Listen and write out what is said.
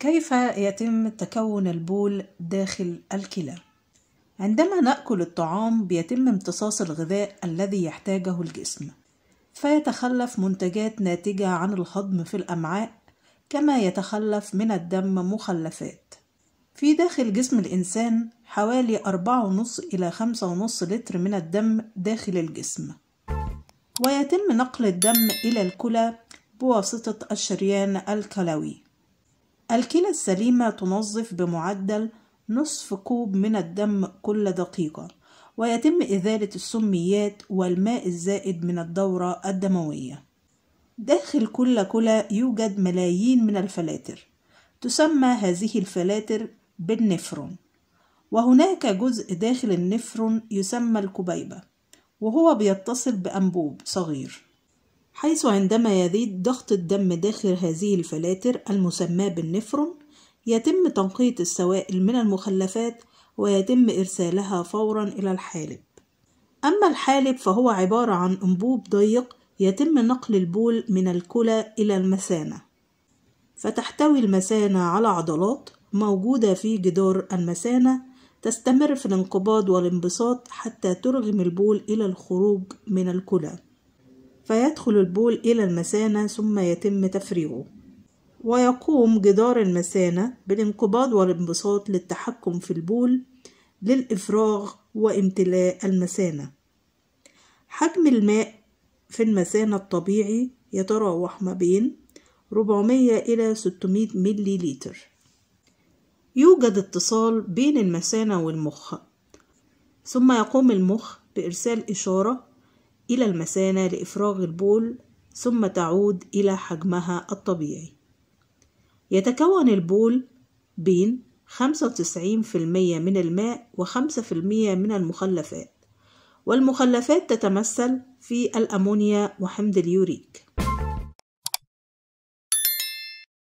كيف يتم تكون البول داخل الكلى عندما ناكل الطعام بيتم امتصاص الغذاء الذي يحتاجه الجسم فيتخلف منتجات ناتجه عن الهضم في الامعاء كما يتخلف من الدم مخلفات في داخل جسم الإنسان حوالي أربعة ونص إلى خمسة ونص لتر من الدم داخل الجسم ويتم نقل الدم إلى الكلى بواسطة الشريان الكلوي الكلى السليمة تنظف بمعدل نصف كوب من الدم كل دقيقة ويتم إزالة السميات والماء الزائد من الدورة الدموية داخل كل كلى يوجد ملايين من الفلاتر تسمى هذه الفلاتر بالنفرون وهناك جزء داخل النفرون يسمى الكبيبة وهو بيتصل بأنبوب صغير حيث عندما يزيد ضغط الدم داخل هذه الفلاتر المسماة بالنفرون يتم تنقيط السوائل من المخلفات ويتم إرسالها فورا إلى الحالب أما الحالب فهو عبارة عن أنبوب ضيق يتم نقل البول من الكلى إلى المثانة فتحتوي المثانة على عضلات موجودة في جدار المثانة تستمر في الانقباض والانبساط حتى ترغم البول إلى الخروج من الكلى فيدخل البول إلى المثانة ثم يتم تفريغه ويقوم جدار المثانة بالانقباض والانبساط للتحكم في البول للإفراغ وامتلاء المثانة حجم الماء في المثانة الطبيعي يتراوح ما بين 400 إلى 600 ملي لتر يوجد اتصال بين المثانة والمخ ثم يقوم المخ بإرسال إشارة إلى المثانة لإفراغ البول ثم تعود إلى حجمها الطبيعي يتكون البول بين 95% من الماء و5% من المخلفات والمخلفات تتمثل في الأمونيا وحمض اليوريك